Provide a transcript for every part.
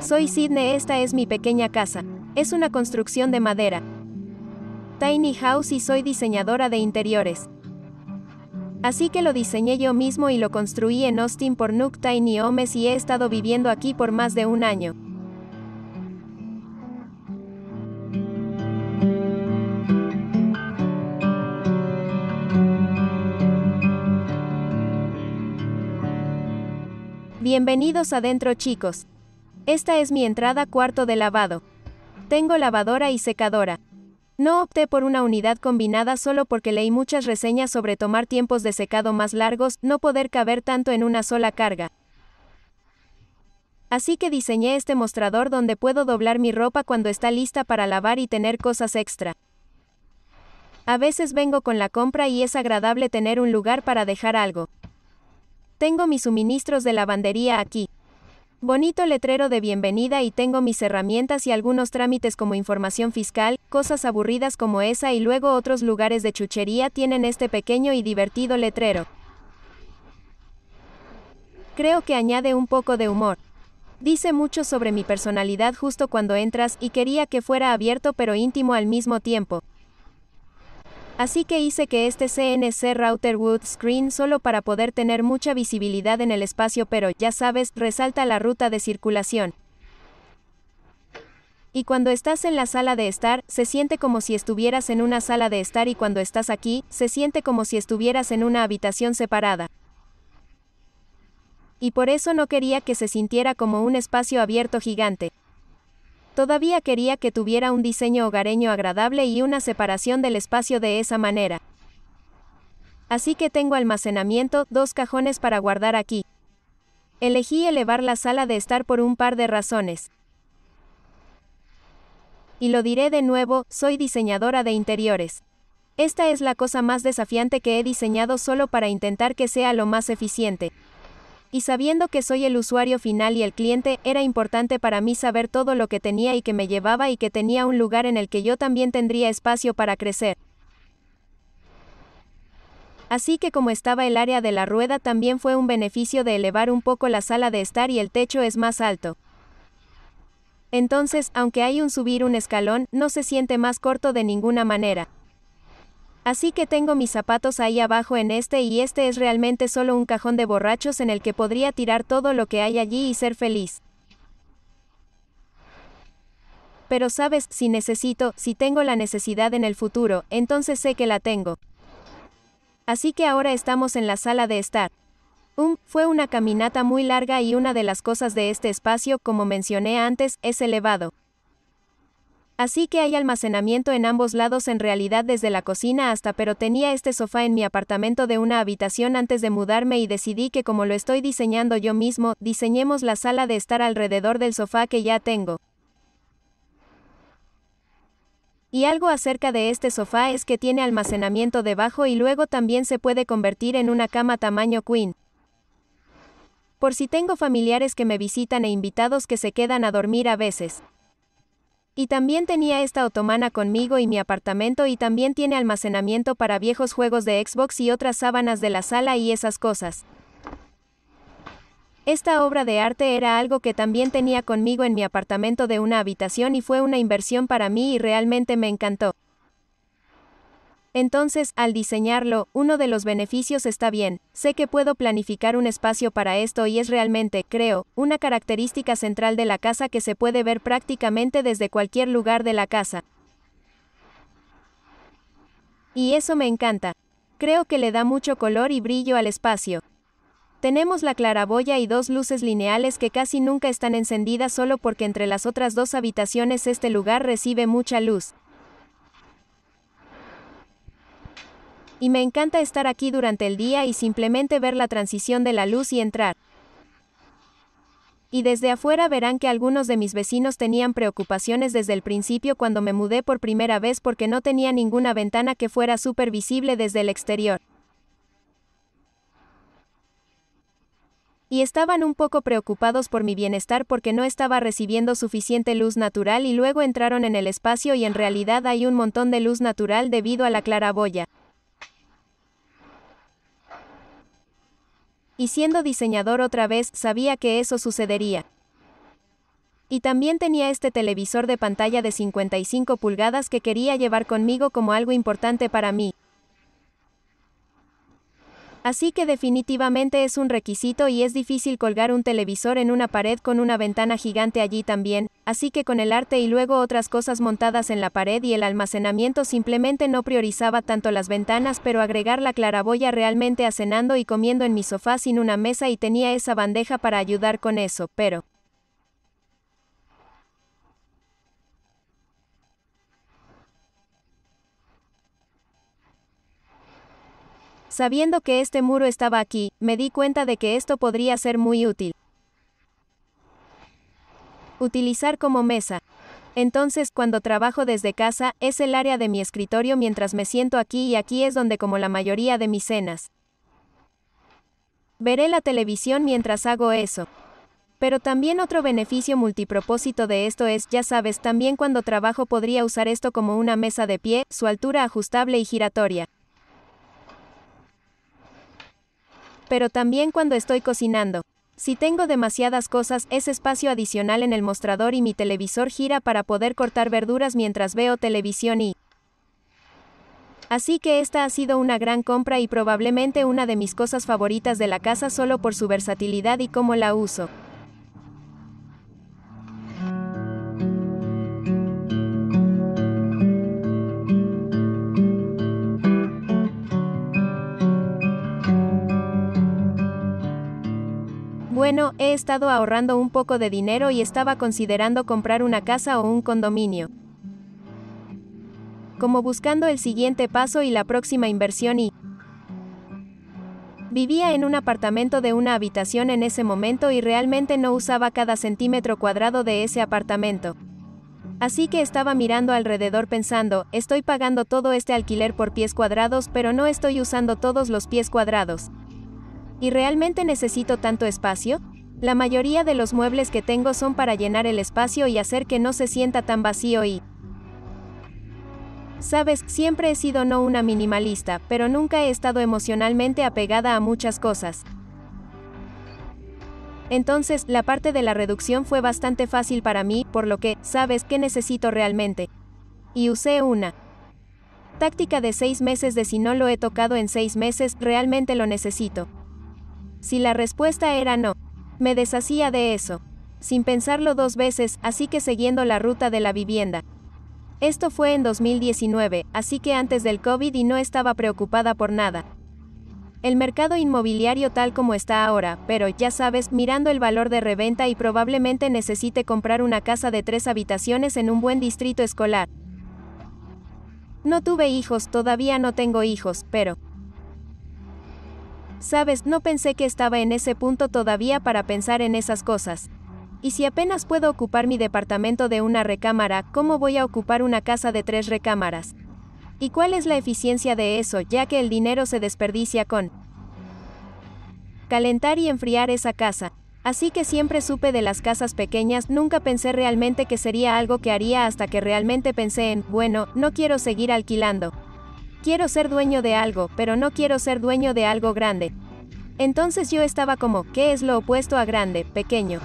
Soy Sidney, esta es mi pequeña casa. Es una construcción de madera. Tiny House y soy diseñadora de interiores. Así que lo diseñé yo mismo y lo construí en Austin por Nook Tiny Homes y he estado viviendo aquí por más de un año. Bienvenidos adentro chicos. Esta es mi entrada cuarto de lavado. Tengo lavadora y secadora. No opté por una unidad combinada solo porque leí muchas reseñas sobre tomar tiempos de secado más largos, no poder caber tanto en una sola carga. Así que diseñé este mostrador donde puedo doblar mi ropa cuando está lista para lavar y tener cosas extra. A veces vengo con la compra y es agradable tener un lugar para dejar algo. Tengo mis suministros de lavandería aquí. Bonito letrero de bienvenida y tengo mis herramientas y algunos trámites como información fiscal, cosas aburridas como esa y luego otros lugares de chuchería tienen este pequeño y divertido letrero. Creo que añade un poco de humor. Dice mucho sobre mi personalidad justo cuando entras y quería que fuera abierto pero íntimo al mismo tiempo. Así que hice que este CNC Router Wood Screen solo para poder tener mucha visibilidad en el espacio pero, ya sabes, resalta la ruta de circulación. Y cuando estás en la sala de estar, se siente como si estuvieras en una sala de estar y cuando estás aquí, se siente como si estuvieras en una habitación separada. Y por eso no quería que se sintiera como un espacio abierto gigante. Todavía quería que tuviera un diseño hogareño agradable y una separación del espacio de esa manera. Así que tengo almacenamiento, dos cajones para guardar aquí. Elegí elevar la sala de estar por un par de razones. Y lo diré de nuevo, soy diseñadora de interiores. Esta es la cosa más desafiante que he diseñado solo para intentar que sea lo más eficiente y sabiendo que soy el usuario final y el cliente, era importante para mí saber todo lo que tenía y que me llevaba y que tenía un lugar en el que yo también tendría espacio para crecer. Así que como estaba el área de la rueda también fue un beneficio de elevar un poco la sala de estar y el techo es más alto. Entonces, aunque hay un subir un escalón, no se siente más corto de ninguna manera. Así que tengo mis zapatos ahí abajo en este y este es realmente solo un cajón de borrachos en el que podría tirar todo lo que hay allí y ser feliz. Pero sabes, si necesito, si tengo la necesidad en el futuro, entonces sé que la tengo. Así que ahora estamos en la sala de estar. Un, um, fue una caminata muy larga y una de las cosas de este espacio, como mencioné antes, es elevado. Así que hay almacenamiento en ambos lados en realidad desde la cocina hasta pero tenía este sofá en mi apartamento de una habitación antes de mudarme y decidí que como lo estoy diseñando yo mismo, diseñemos la sala de estar alrededor del sofá que ya tengo. Y algo acerca de este sofá es que tiene almacenamiento debajo y luego también se puede convertir en una cama tamaño queen. Por si tengo familiares que me visitan e invitados que se quedan a dormir a veces. Y también tenía esta otomana conmigo y mi apartamento y también tiene almacenamiento para viejos juegos de Xbox y otras sábanas de la sala y esas cosas. Esta obra de arte era algo que también tenía conmigo en mi apartamento de una habitación y fue una inversión para mí y realmente me encantó. Entonces, al diseñarlo, uno de los beneficios está bien, sé que puedo planificar un espacio para esto y es realmente, creo, una característica central de la casa que se puede ver prácticamente desde cualquier lugar de la casa. Y eso me encanta. Creo que le da mucho color y brillo al espacio. Tenemos la claraboya y dos luces lineales que casi nunca están encendidas solo porque entre las otras dos habitaciones este lugar recibe mucha luz. Y me encanta estar aquí durante el día y simplemente ver la transición de la luz y entrar. Y desde afuera verán que algunos de mis vecinos tenían preocupaciones desde el principio cuando me mudé por primera vez porque no tenía ninguna ventana que fuera súper visible desde el exterior. y estaban un poco preocupados por mi bienestar porque no estaba recibiendo suficiente luz natural y luego entraron en el espacio y en realidad hay un montón de luz natural debido a la claraboya. Y siendo diseñador otra vez, sabía que eso sucedería. Y también tenía este televisor de pantalla de 55 pulgadas que quería llevar conmigo como algo importante para mí. Así que definitivamente es un requisito y es difícil colgar un televisor en una pared con una ventana gigante allí también, así que con el arte y luego otras cosas montadas en la pared y el almacenamiento simplemente no priorizaba tanto las ventanas pero agregar la claraboya realmente a y comiendo en mi sofá sin una mesa y tenía esa bandeja para ayudar con eso, pero... Sabiendo que este muro estaba aquí, me di cuenta de que esto podría ser muy útil. Utilizar como mesa. Entonces, cuando trabajo desde casa, es el área de mi escritorio mientras me siento aquí y aquí es donde como la mayoría de mis cenas. Veré la televisión mientras hago eso. Pero también otro beneficio multipropósito de esto es, ya sabes, también cuando trabajo podría usar esto como una mesa de pie, su altura ajustable y giratoria. Pero también cuando estoy cocinando. Si tengo demasiadas cosas, es espacio adicional en el mostrador y mi televisor gira para poder cortar verduras mientras veo televisión y... Así que esta ha sido una gran compra y probablemente una de mis cosas favoritas de la casa solo por su versatilidad y cómo la uso. Bueno, he estado ahorrando un poco de dinero y estaba considerando comprar una casa o un condominio. Como buscando el siguiente paso y la próxima inversión y... Vivía en un apartamento de una habitación en ese momento y realmente no usaba cada centímetro cuadrado de ese apartamento. Así que estaba mirando alrededor pensando, estoy pagando todo este alquiler por pies cuadrados pero no estoy usando todos los pies cuadrados. ¿Y realmente necesito tanto espacio? La mayoría de los muebles que tengo son para llenar el espacio y hacer que no se sienta tan vacío y... Sabes, siempre he sido no una minimalista, pero nunca he estado emocionalmente apegada a muchas cosas. Entonces, la parte de la reducción fue bastante fácil para mí, por lo que, sabes, qué necesito realmente. Y usé una táctica de seis meses de si no lo he tocado en seis meses, realmente lo necesito. Si la respuesta era no, me deshacía de eso, sin pensarlo dos veces, así que siguiendo la ruta de la vivienda. Esto fue en 2019, así que antes del COVID y no estaba preocupada por nada. El mercado inmobiliario tal como está ahora, pero ya sabes, mirando el valor de reventa y probablemente necesite comprar una casa de tres habitaciones en un buen distrito escolar. No tuve hijos, todavía no tengo hijos, pero Sabes, no pensé que estaba en ese punto todavía para pensar en esas cosas. Y si apenas puedo ocupar mi departamento de una recámara, ¿cómo voy a ocupar una casa de tres recámaras? ¿Y cuál es la eficiencia de eso, ya que el dinero se desperdicia con calentar y enfriar esa casa? Así que siempre supe de las casas pequeñas, nunca pensé realmente que sería algo que haría hasta que realmente pensé en, bueno, no quiero seguir alquilando. Quiero ser dueño de algo, pero no quiero ser dueño de algo grande. Entonces yo estaba como, ¿qué es lo opuesto a grande, pequeño?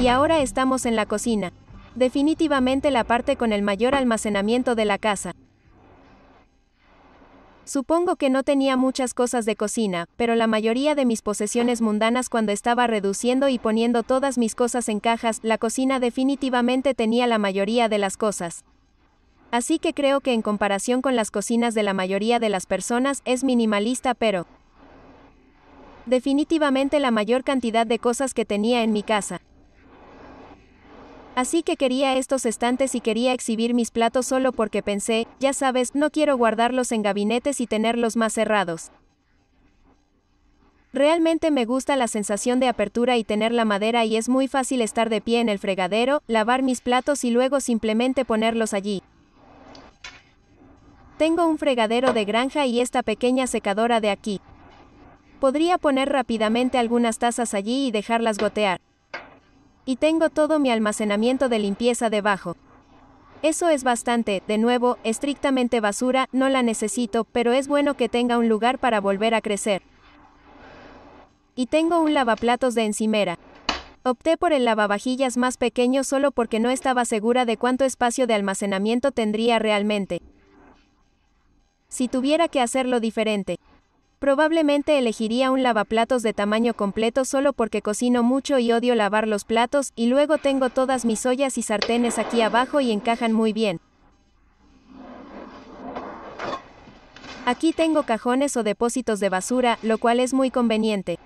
Y ahora estamos en la cocina. Definitivamente la parte con el mayor almacenamiento de la casa. Supongo que no tenía muchas cosas de cocina, pero la mayoría de mis posesiones mundanas cuando estaba reduciendo y poniendo todas mis cosas en cajas, la cocina definitivamente tenía la mayoría de las cosas. Así que creo que en comparación con las cocinas de la mayoría de las personas es minimalista pero... Definitivamente la mayor cantidad de cosas que tenía en mi casa. Así que quería estos estantes y quería exhibir mis platos solo porque pensé, ya sabes, no quiero guardarlos en gabinetes y tenerlos más cerrados. Realmente me gusta la sensación de apertura y tener la madera y es muy fácil estar de pie en el fregadero, lavar mis platos y luego simplemente ponerlos allí. Tengo un fregadero de granja y esta pequeña secadora de aquí. Podría poner rápidamente algunas tazas allí y dejarlas gotear. Y tengo todo mi almacenamiento de limpieza debajo. Eso es bastante, de nuevo, estrictamente basura, no la necesito, pero es bueno que tenga un lugar para volver a crecer. Y tengo un lavaplatos de encimera. Opté por el lavavajillas más pequeño solo porque no estaba segura de cuánto espacio de almacenamiento tendría realmente. Si tuviera que hacerlo diferente. Probablemente elegiría un lavaplatos de tamaño completo solo porque cocino mucho y odio lavar los platos y luego tengo todas mis ollas y sartenes aquí abajo y encajan muy bien. Aquí tengo cajones o depósitos de basura, lo cual es muy conveniente.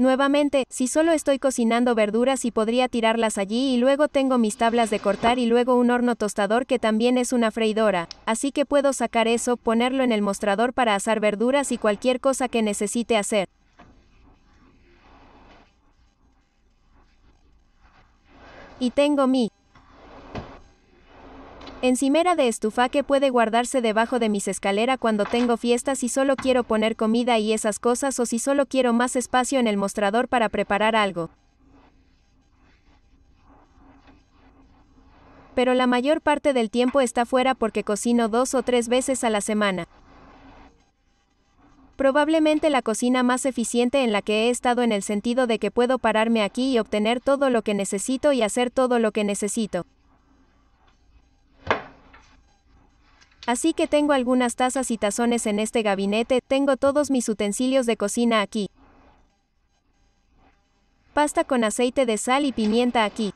Nuevamente, si solo estoy cocinando verduras y podría tirarlas allí y luego tengo mis tablas de cortar y luego un horno tostador que también es una freidora, así que puedo sacar eso, ponerlo en el mostrador para asar verduras y cualquier cosa que necesite hacer. Y tengo mi Encimera de estufa que puede guardarse debajo de mis escaleras cuando tengo fiestas y solo quiero poner comida y esas cosas o si solo quiero más espacio en el mostrador para preparar algo. Pero la mayor parte del tiempo está fuera porque cocino dos o tres veces a la semana. Probablemente la cocina más eficiente en la que he estado en el sentido de que puedo pararme aquí y obtener todo lo que necesito y hacer todo lo que necesito. Así que tengo algunas tazas y tazones en este gabinete, tengo todos mis utensilios de cocina aquí. Pasta con aceite de sal y pimienta aquí.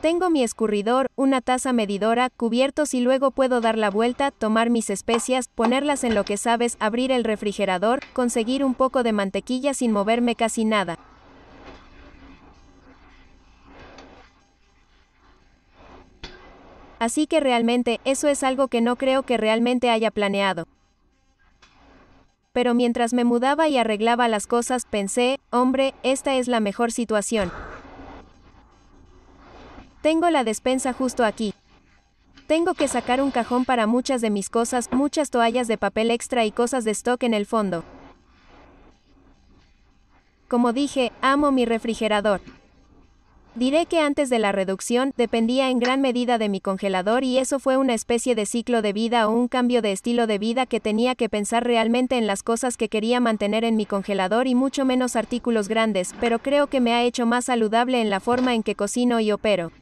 Tengo mi escurridor, una taza medidora, cubiertos y luego puedo dar la vuelta, tomar mis especias, ponerlas en lo que sabes, abrir el refrigerador, conseguir un poco de mantequilla sin moverme casi nada. Así que realmente, eso es algo que no creo que realmente haya planeado. Pero mientras me mudaba y arreglaba las cosas, pensé, hombre, esta es la mejor situación. Tengo la despensa justo aquí. Tengo que sacar un cajón para muchas de mis cosas, muchas toallas de papel extra y cosas de stock en el fondo. Como dije, amo mi refrigerador. Diré que antes de la reducción, dependía en gran medida de mi congelador y eso fue una especie de ciclo de vida o un cambio de estilo de vida que tenía que pensar realmente en las cosas que quería mantener en mi congelador y mucho menos artículos grandes, pero creo que me ha hecho más saludable en la forma en que cocino y opero.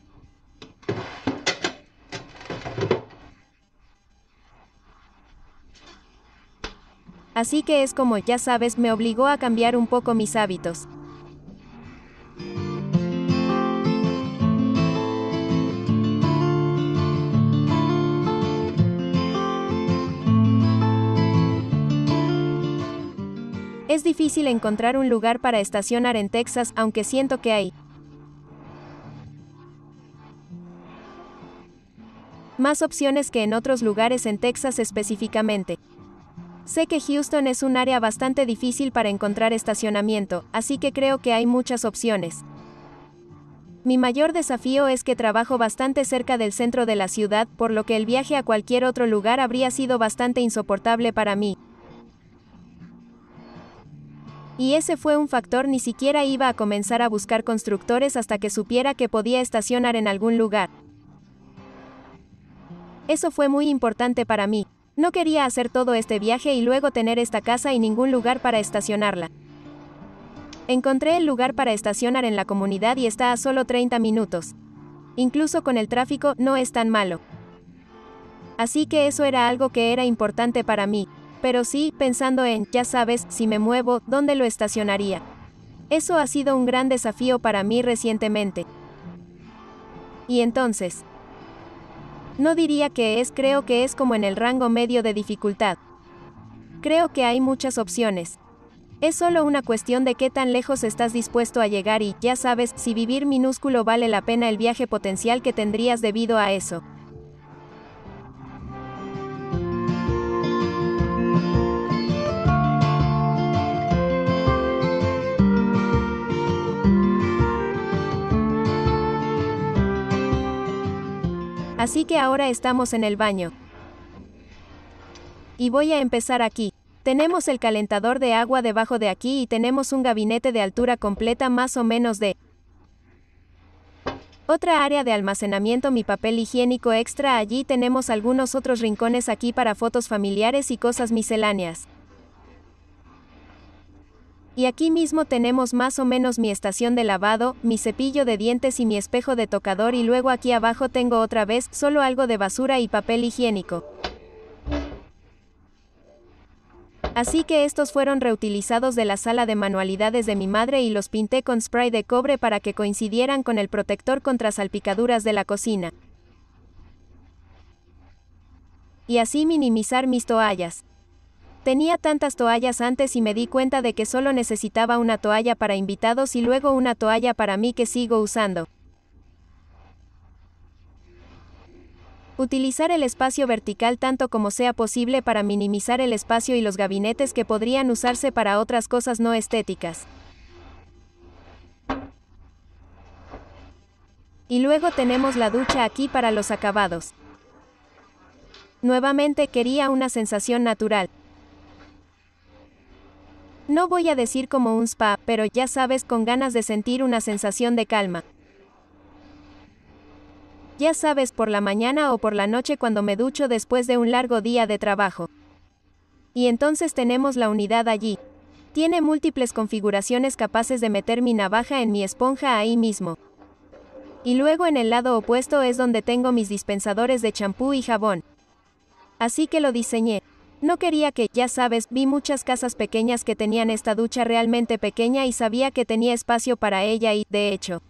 Así que es como, ya sabes, me obligó a cambiar un poco mis hábitos. Es difícil encontrar un lugar para estacionar en Texas, aunque siento que hay. Más opciones que en otros lugares en Texas específicamente. Sé que Houston es un área bastante difícil para encontrar estacionamiento, así que creo que hay muchas opciones. Mi mayor desafío es que trabajo bastante cerca del centro de la ciudad, por lo que el viaje a cualquier otro lugar habría sido bastante insoportable para mí. Y ese fue un factor, ni siquiera iba a comenzar a buscar constructores hasta que supiera que podía estacionar en algún lugar. Eso fue muy importante para mí. No quería hacer todo este viaje y luego tener esta casa y ningún lugar para estacionarla. Encontré el lugar para estacionar en la comunidad y está a solo 30 minutos. Incluso con el tráfico no es tan malo. Así que eso era algo que era importante para mí pero sí, pensando en, ya sabes, si me muevo, ¿dónde lo estacionaría? Eso ha sido un gran desafío para mí recientemente. Y entonces, no diría que es, creo que es como en el rango medio de dificultad. Creo que hay muchas opciones. Es solo una cuestión de qué tan lejos estás dispuesto a llegar y, ya sabes, si vivir minúsculo vale la pena el viaje potencial que tendrías debido a eso. Así que ahora estamos en el baño. Y voy a empezar aquí. Tenemos el calentador de agua debajo de aquí y tenemos un gabinete de altura completa más o menos de... Otra área de almacenamiento mi papel higiénico extra allí tenemos algunos otros rincones aquí para fotos familiares y cosas misceláneas. Y aquí mismo tenemos más o menos mi estación de lavado, mi cepillo de dientes y mi espejo de tocador y luego aquí abajo tengo otra vez solo algo de basura y papel higiénico. Así que estos fueron reutilizados de la sala de manualidades de mi madre y los pinté con spray de cobre para que coincidieran con el protector contra salpicaduras de la cocina. Y así minimizar mis toallas. Tenía tantas toallas antes y me di cuenta de que solo necesitaba una toalla para invitados y luego una toalla para mí que sigo usando. Utilizar el espacio vertical tanto como sea posible para minimizar el espacio y los gabinetes que podrían usarse para otras cosas no estéticas. Y luego tenemos la ducha aquí para los acabados. Nuevamente quería una sensación natural. No voy a decir como un spa, pero ya sabes con ganas de sentir una sensación de calma. Ya sabes por la mañana o por la noche cuando me ducho después de un largo día de trabajo. Y entonces tenemos la unidad allí. Tiene múltiples configuraciones capaces de meter mi navaja en mi esponja ahí mismo. Y luego en el lado opuesto es donde tengo mis dispensadores de champú y jabón. Así que lo diseñé. No quería que, ya sabes, vi muchas casas pequeñas que tenían esta ducha realmente pequeña y sabía que tenía espacio para ella y, de hecho,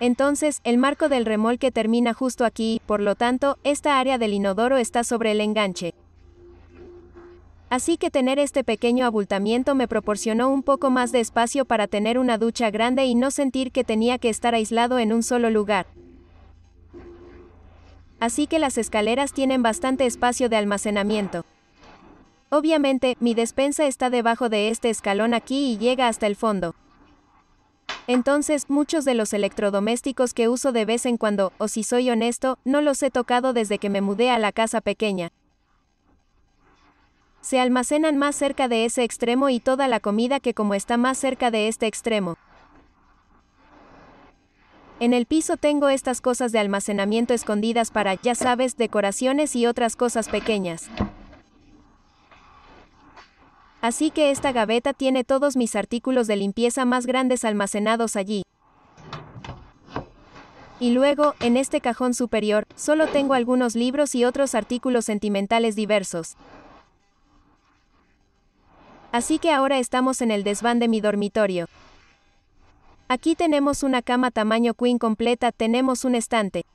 entonces, el marco del remolque termina justo aquí por lo tanto, esta área del inodoro está sobre el enganche. Así que tener este pequeño abultamiento me proporcionó un poco más de espacio para tener una ducha grande y no sentir que tenía que estar aislado en un solo lugar así que las escaleras tienen bastante espacio de almacenamiento. Obviamente, mi despensa está debajo de este escalón aquí y llega hasta el fondo. Entonces, muchos de los electrodomésticos que uso de vez en cuando, o si soy honesto, no los he tocado desde que me mudé a la casa pequeña. Se almacenan más cerca de ese extremo y toda la comida que como está más cerca de este extremo. En el piso tengo estas cosas de almacenamiento escondidas para, ya sabes, decoraciones y otras cosas pequeñas. Así que esta gaveta tiene todos mis artículos de limpieza más grandes almacenados allí. Y luego, en este cajón superior, solo tengo algunos libros y otros artículos sentimentales diversos. Así que ahora estamos en el desván de mi dormitorio. Aquí tenemos una cama tamaño queen completa, tenemos un estante.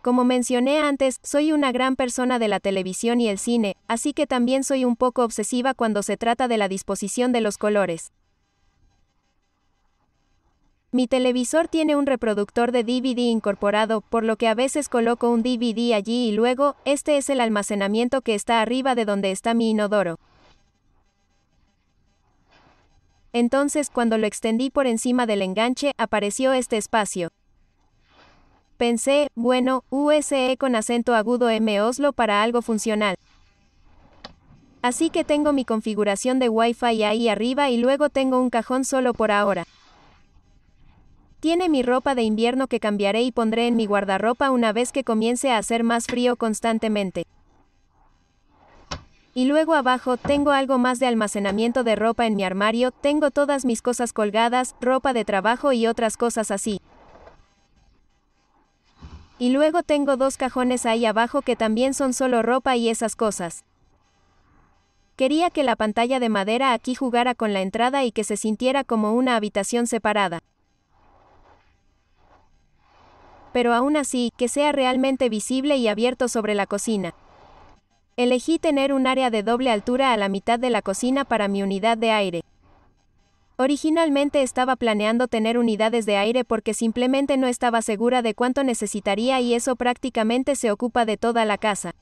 Como mencioné antes, soy una gran persona de la televisión y el cine, así que también soy un poco obsesiva cuando se trata de la disposición de los colores. Mi televisor tiene un reproductor de DVD incorporado, por lo que a veces coloco un DVD allí y luego, este es el almacenamiento que está arriba de donde está mi inodoro. Entonces cuando lo extendí por encima del enganche, apareció este espacio. Pensé, bueno, USE con acento agudo M Oslo para algo funcional. Así que tengo mi configuración de Wi-Fi ahí arriba y luego tengo un cajón solo por ahora. Tiene mi ropa de invierno que cambiaré y pondré en mi guardarropa una vez que comience a hacer más frío constantemente. Y luego abajo tengo algo más de almacenamiento de ropa en mi armario, tengo todas mis cosas colgadas, ropa de trabajo y otras cosas así. Y luego tengo dos cajones ahí abajo que también son solo ropa y esas cosas. Quería que la pantalla de madera aquí jugara con la entrada y que se sintiera como una habitación separada. Pero aún así, que sea realmente visible y abierto sobre la cocina. Elegí tener un área de doble altura a la mitad de la cocina para mi unidad de aire. Originalmente estaba planeando tener unidades de aire porque simplemente no estaba segura de cuánto necesitaría y eso prácticamente se ocupa de toda la casa.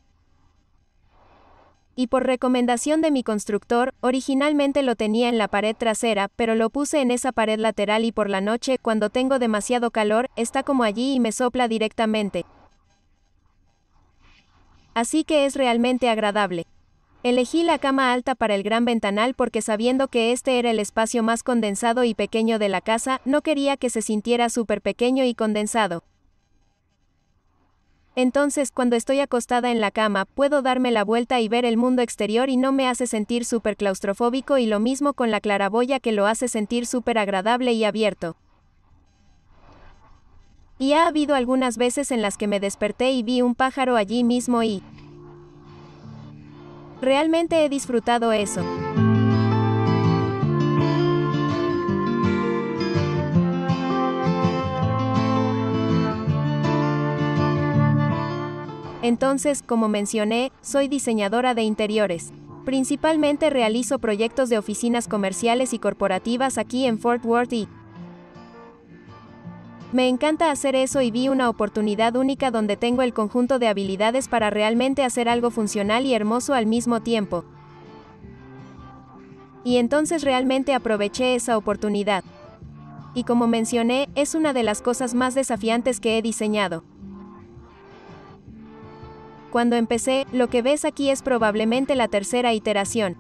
Y por recomendación de mi constructor, originalmente lo tenía en la pared trasera, pero lo puse en esa pared lateral y por la noche, cuando tengo demasiado calor, está como allí y me sopla directamente. Así que es realmente agradable. Elegí la cama alta para el gran ventanal porque sabiendo que este era el espacio más condensado y pequeño de la casa, no quería que se sintiera súper pequeño y condensado. Entonces, cuando estoy acostada en la cama, puedo darme la vuelta y ver el mundo exterior y no me hace sentir súper claustrofóbico y lo mismo con la claraboya que lo hace sentir súper agradable y abierto. Y ha habido algunas veces en las que me desperté y vi un pájaro allí mismo y... Realmente he disfrutado eso. Entonces, como mencioné, soy diseñadora de interiores. Principalmente realizo proyectos de oficinas comerciales y corporativas aquí en Fort Worth y me encanta hacer eso y vi una oportunidad única donde tengo el conjunto de habilidades para realmente hacer algo funcional y hermoso al mismo tiempo. Y entonces realmente aproveché esa oportunidad. Y como mencioné, es una de las cosas más desafiantes que he diseñado. Cuando empecé, lo que ves aquí es probablemente la tercera iteración.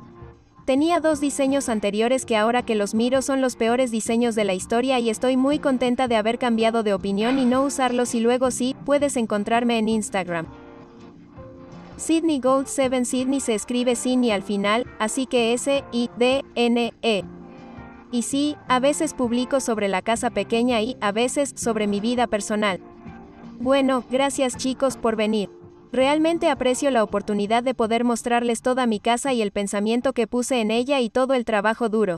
Tenía dos diseños anteriores que ahora que los miro son los peores diseños de la historia y estoy muy contenta de haber cambiado de opinión y no usarlos y luego sí, puedes encontrarme en Instagram. Sydney Gold 7 Sydney se escribe sin y al final, así que S, I, D, N, E. Y sí, a veces publico sobre la casa pequeña y, a veces, sobre mi vida personal. Bueno, gracias chicos por venir. Realmente aprecio la oportunidad de poder mostrarles toda mi casa y el pensamiento que puse en ella y todo el trabajo duro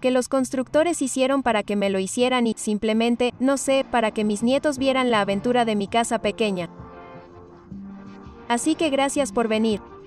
que los constructores hicieron para que me lo hicieran y, simplemente, no sé, para que mis nietos vieran la aventura de mi casa pequeña. Así que gracias por venir.